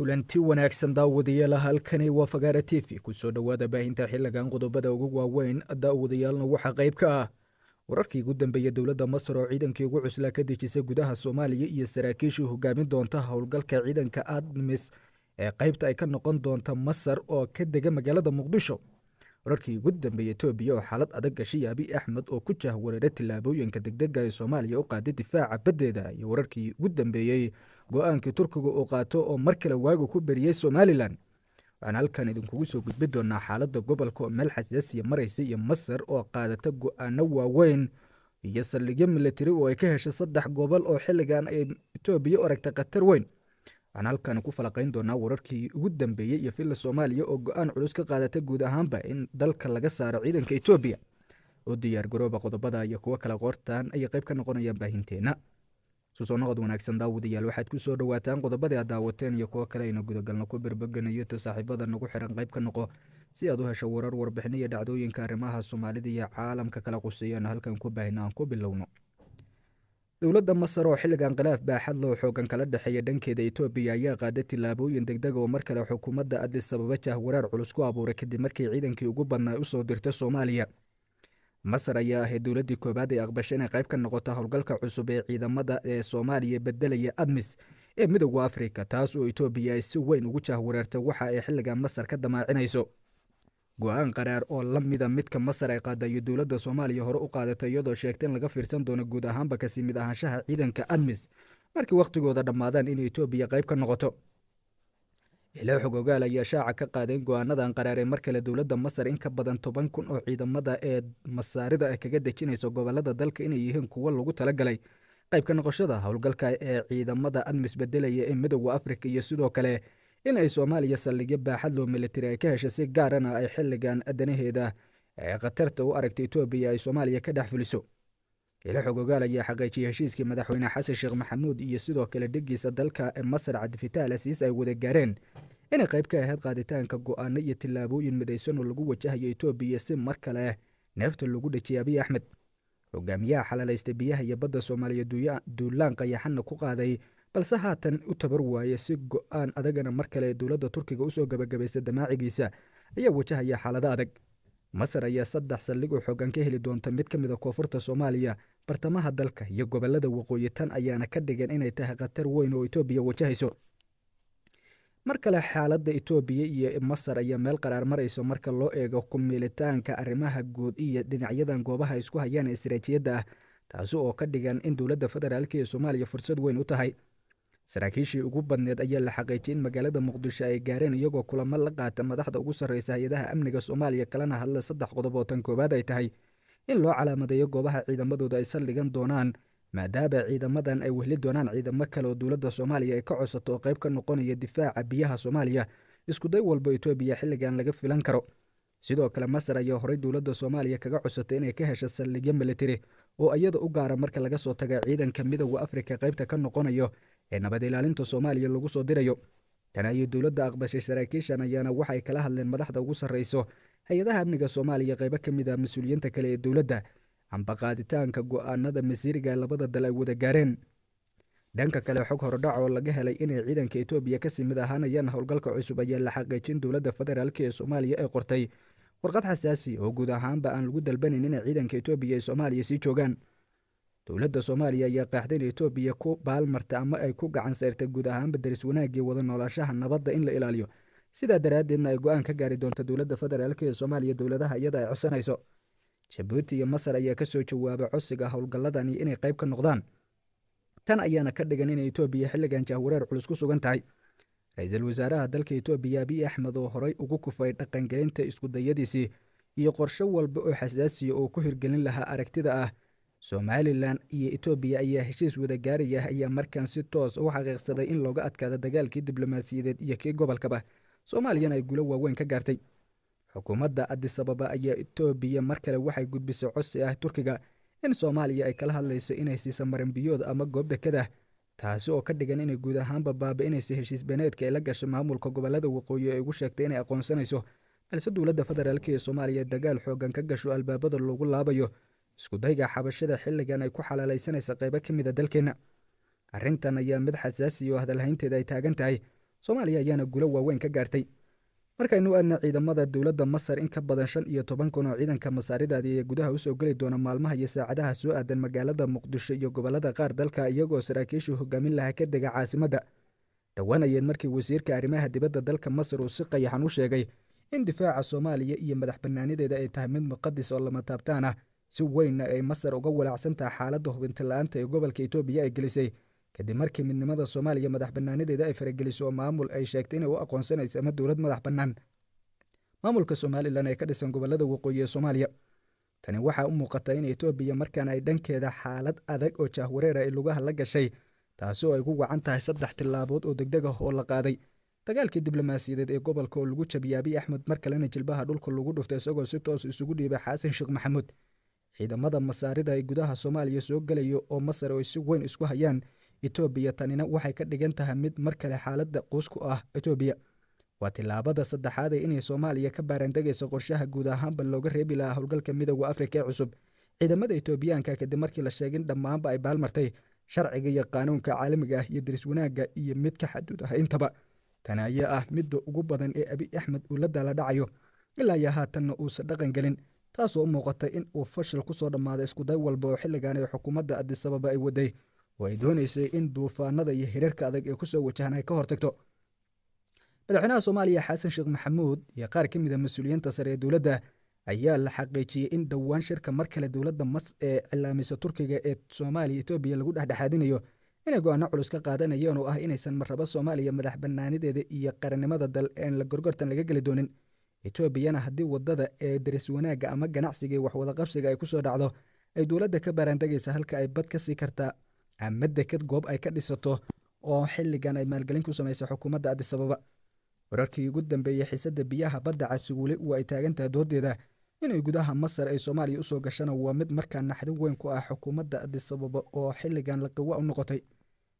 kulanti wanaagsan daawadayaal halkani waa fagaara t v kusoo dhowaada baahinta xilligan qodobada ugu waaweyn daawadayaalna waxaa qayb ka ah wararkii ugu dambeeyey dowladda masar oo ciidankii ugu cuslaa ka dejisay gudaha soomaaliya iyo saraakiishii hogaamin doonta howlgalka ciidanka admis ee qaybta ay ka noqon doonta masar oo ka dega magaalada muqdisho wararkii ugu dambeeyey etoobiya oo xaalad adag gashay abi axmed oo ku jahwareeray tallaabooyinka degdega ee soomaaliya u qaaday difaaca baddeeda iyo wararkii ugu dambeeyey go-aankii turkiga uu qaato oo mar kale waagu ku beriyey somalilan waxaan halkan idinkugu soo gudbi doonaa xaaladda gobolka oo meel xasaasiya maraysa iyo masar oo qaadata go-aano waaweyn iyo saldhigyo militari oo ay ka heshay saddex gobol oo xilligan ay etoobiya u aragtay khatar weyn waxaan halkan ku falaqayn doonaa wararkii ugu dambeeyey iyo fila soomaaliya oo go-aan culus ka qaadata guud ahaanba in dalka laga saaro ciidanka etoobiya oo diyaar garooba qodobada iyo kuwo kale qoortan ayay qayb ka noqonayaan baahinteenna susoo wanaagsan daawadayaal waxaad ku soo dhawaataan qodobadii aad daawateen iyo kuwo kale aynu gudagalno ku berbeganayo ta saaxiibada nagu xiran qayb ka noqo si aad u hesho warar warbixin iyo dhacdooyinka arrimaha soomaalida iyo caalamka kala quseeyaanu halkan ku baahina aan ku bilowno dowladda masar oo xilligan khilaaf baaxad loo xoogan kala dhexeeya dhankeeda etoobiya ayaa qaaday tillaabooyin degdeg oo mar kale xukuumadda adlis sababa jahwaraar culus ku abuuray kadib markii ciidankii ugu badnaa u soo dirta soomaaliya masar ayaa ahayd dowladdii koowaad ee aqbasha inay qayb ka noqoto howlgalka cusub ee ciidamada ee soomaaliya bedelaya admis ee midowga afrika taas oo etoobiya ay si weyn ugu jahwareertay waxa ay xilligan masar ka damaacinayso go-aan qaraar oo la mida midka masar ay qaada dowladda soomaaliya hore u qaadatay iyadoo sheegtay in laga fiirsan doono guud ahaanba kasi mid ahaanshaha ciidanka admis markii wakhtigooda dhammaadaan in etoobiya qayb ka noqoto ilaa xog ogaal ayaa shaaca ka qaadeen go-aanadan qaraar ee mar kale dowladda masar in ka badan toban kun oo ciidamada ee masaarida ay kaga dejinayso gobolada dalka inay yihiin kuwo lagu talagalay qayb ka noqoshada howlgalka ee ciidamada admis bedelaya ee midooda afrika iyo sidoo kale in ay soomaaliya saldhigyo baaxad loo militari ay ka heshay si gaarana ay xilligan danaheeda ee khatarta u aragta etoobiya ay soomaaliya ka dhex fuliso ila xogogaal ayaa xaqiijiyay heshiiskii madaxweyne xasan sheekh maxamuud iyo sidoo kale dhigiisa dalka masar cabdifitaal asiis ay wada gaareen inay qayb ka ahayd qaaditaanka go-aano iyo tillaabooyin midaysanoo lagu wajahayo etoobiya si mar kale neefta lagu dhejiyay abiy axmed hogaamiyaha xalalaystay biyaha iyo badda soomaaliya duulaanka ayaa xana ku qaaday balse haatan u tabar waaya si go-aan adagana mar kale dowladda turkiga usoo gabagabaysa damaacigiisa ayaa wajahaya xaalado adag masar ayaa saddex saldhig oo xoogan ka heli doonta mid ka mida ah koonfurta soomaaliya bartamaha dalka iyo gobolada waqooyi tan ayaana ka dhigan inay tahay khatar weyn oo etoobiya wajahayso mar kale xaaladda etoobiya iyo masar ayaa meel qaraar marayso marka loo eego kumiilitaanka arrimaha guud iyo dhinacyadan goobaha isku hayaan ee ah taasi oo ka dhigan in dowladda federaalk ee soomaaliya fursad weyn u tahay saraakiishii ugu badneed ayaa la xaqiijiyey in magaalada muqdisho ay gaareen iyagoo kulamo la qaata madaxda ugu sarreysa hay-adaha amniga soomaaliya kalena hadla saddex qodob oo tan koowaad ay tahay in loo calaamadeeyo goobaha ciidamadooda ay saldhigan doonaan maadaaba ciidamadan ay wehli doonaan ciidamo kale oo dowladda soomaaliya ay ka codsato oo qayb ka noqonaya difaaca biyaha soomaaliya iskuday walba etoobiya xilligan laga filan karo sidoo kale masar ayaa horey dowladda soomaaliya kaga codsatay inay ka hesho saldhigyo militari oo iyada u gaara marka laga soo taga ciidanka midowda afrika qaybta ka noqonayo ee nabad ilaalinta soomaaliya lagu soo dirayo tana iyo dowladda aqbashay saraakiishan ayaana waxay kala hadleen madaxda ugu sarreyso hay-adaha amniga soomaaliya qaybo ka mid ah mas-uuliyiinta kale ee dowladda amba qaaditaanka go'aanada masiiriga labada dal ay wada gaareen dhanka kale xog horodhac oo laga helay inay ciidanka etoobiya kasii mid ahaanayaan howlgalka cusub ayaa la xaqiijin dowladda federaalk ee soomaaliya ay qortay warqad xasaasi oo guud ahaanba aan lagu dalbanayn inay ciidanka etoobiya ee soomaaliya sii joogaan dowladda soomaaliya ayaa qaaxday in etoobiya ku baalmarta ama ay ku gacan sayrtay guud ahaanba daris wanaagii wada noolaashaha nabadda in la ilaaliyo sidaa daraaddeedna ay go-aan ka gaari doonta dowladda federaalk ee soomaaliya dowladaha iyada ay codsanayso jabuuti iyo masar ayaa kasoo jawaaba codsiga howlgalladani inay qayb ka noqdaan tan ayaana ka dhigan in etoobiya xilligan jahwareer culus ku sugan tahay ra-iisul wasaaraha dalka etoobiya abiy axmed oo horay ugu kufay dhaqangelinta iskudayadiisii iyo qorsho walba oo xasaasiya ah oo ku hirgelin lahaa aragtida ah somalilan iyo etoobiya ayaa heshiis wada gaaraya ayaa markaan si toos u xaqiiqsaday in looga adkaado dagaalkii diblomaasiyadeed iyo kii gobolkaba soomaaliyana ay gulo waaweyn ka gaartay xukuumadda adisababa ayaa etoobiya mar kale waxay gudbisay codsi ah turkiga in soomaaliya ay kala hadlayso inay siiso maranbiyood ama goob dekedah taasi oo ka dhigan inay guud ahaanba baaba-inayso heshiis beneedka ay ah la gashay maamulka gobollada waqooyi ee ugu sheegtay inay aqoonsanayso balse dowladda federaalk ee soomaaliya dagaal xooggan ka gasho albaabada loogu laabayo iskudayga xabashada xilligan ay ku xalaalaysanaysa qaybo ka mid a ah dalkeenna arrintan ayaa mid xasaasi oo hadalhaynteeda ay taagan tahay soomaaliya ayaana gulo waaweyn ka gaartay markaynu aadna ciidamada dowladda masar in ka badan shan iyo toban kun oo ciidanka masaaridaadi ee gudaha usoo geli doona maalmaha iyo saacadaha soo aadan magaalada muqdisho iyo gobollada qaar dalka iyagoo saraakiishu hogaamin lahaa ka dega caasimadda dhowaanayeen markii wasiirka arrimaha dibadda dalka masar uu si qayaxan u sheegay in difaaca soomaaliya iyo madax bannaanideeda ay tahay mid muqadis oo lama taabtaan ah si weynna ay masar uga walaacsan tahay xaaladda hubinti la-aanta ee gobolka etoobiya ay gelisay kadib markii midnimada soomaaliya madax bannaanadeeda ay farageliso maamul ay sheegtay inay u aqoonsanayso ama dowlad madax bannaan maamulka somalilan ee ka dhisan gobollada waqooyi ee soomaaliya tani waxaa u muuqata in itoobiya markaan ay dhankeeda xaalad adag oo jahwareera ah ay lugaha la gashay taasoo ay ku wacan tahay saddex tillaabood oo degdeg ah oo la qaaday dagaalkii diblomaasiyadeed ee gobolka oo lagu jabiyaabiy axmed mar kalena jilbaha dhulka lagu dhufta isagoo si toos ah isugu dhiibay xaasan sheekh maxamuud ciidamada masaarida ee gudaha soomaaliya soo gelaya oo masar ay si weyn isku hayaan etoobiya tanina waxay ka dhigan tahay mid mar kale xaaladda quusku ah itoobiya waa tilaabada saddexaad ee inay soomaaliya ka baaraandegayso qorshaha guud ahaanba looga reebi lahaa howlgalka midooda afrika ee cusub ciidamada etoobiyaanka kadib markii la sheegin dhammaanba ay baalmartay sharciga iyo qaanuunka caalamiga ah iyo diris wanaagga iyo mid ka xaduud ah intaba tan ayaa ah midda ugu badan ee abi axmed uu la daala dhacayo ilaa iyo haatanna uusan dhaqan gelin taasoo u muuqatay in uu fashil ku soo dhammaaday iskuday walba oo xilligan ee xukuumadda adisababa ay waday oo ay doonaysay in duufaanada iyo hiriirka adag ee kusoo wajahan ay ka hortagto madaxweynaha soomaaliya xasan sheekh maxamuud iyo qaar ka mid a ah mas-uuliyiinta sare ee dowladda ayaa la xaqiijiyey in dhowaan shirka mar kale dowladda mas ee cilaamisa turkiga ee soomaaliya etoobiya lagu dhexdhexaadinayo inay go-aano culus ka qaadanayeen oo ah inaysan marrabo soomaaliya madax bannaanideeda iyo qaranimada dal een la gorgortan laga geli doonin etoobiyana haddii waddada ee daris wanaagga ama ganacsigii wadaqabsiga ay kusoo dhacdo ay dowladda ka baaraantegaysa halka ay bad ka sii kartaa ama dekad goob ay ka dhisato oo xilligan ay maalgelin ku samaysay xukuumadda adisababa wararkii ugu dambeeyey xiisada biyaha badda casiguuli oo ay taagantahay doodeeda inay gudaha masar ay soomaaliya usoo gashana waa mid markaa naxdin weyn ku ah xukuumadda adisababa oo xilligan laqiwa u noqotay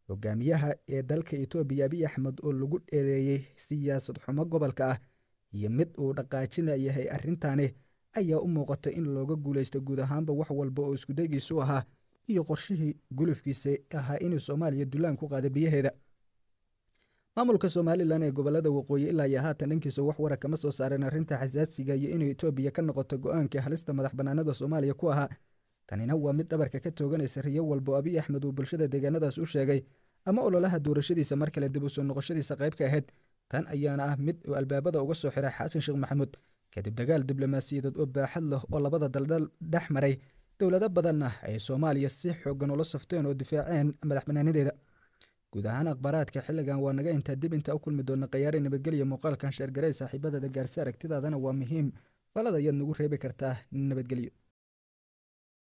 hogaamiyaha ee dalka etoobiya abiy axmed oo lagu dheereeyey siyaasad xumo gobolka ah iyo mid uu dhaqaajina yahay arrintani ayaa u muuqatay in looga guulaysto guud ahaanba wax walba oo iskudaygiisu ahaa iyo qorshihii gulufkiisa ahaa inuu soomaaliya dulaan ku qaada biyaheeda maamulka somalilan ee gobolada waqooyi ilaa iyo haatan dhankiisu wax wara kama soo saareen arrinta xasaasiga iyo inay etoobiya ka noqoto go-aankai halista madax bannaanada soomaaliya ku ahaa tanina waa mid dhabarka ka tooganaysa riyo walbo abiy axmed uu bulshada deegaanadaas u sheegay ama ololaha doorashadiisa mar kale dib u soo noqoshadiisa qayb ka ahayd tan ayaana ah mid uu albaabada uga soo xiray xaasan sheekh maxamuud kadib dagaal diblomaasiyadeed oo baaxad leh oo labada daldal dhex maray dowlado badanna ay soomaaliya si xooggan ula safteen oo difaaceen madax banaanideeda guud ahaan akhbaaraadka xilligan waa naga intaa dib intaa u kulmi doona khayaare nabadgelya muuqaalkan sheergarey saaxiibadada gaarsi aragtidaadana waa muhiim falada ayaad nagu reebi kartaa nabadgelyo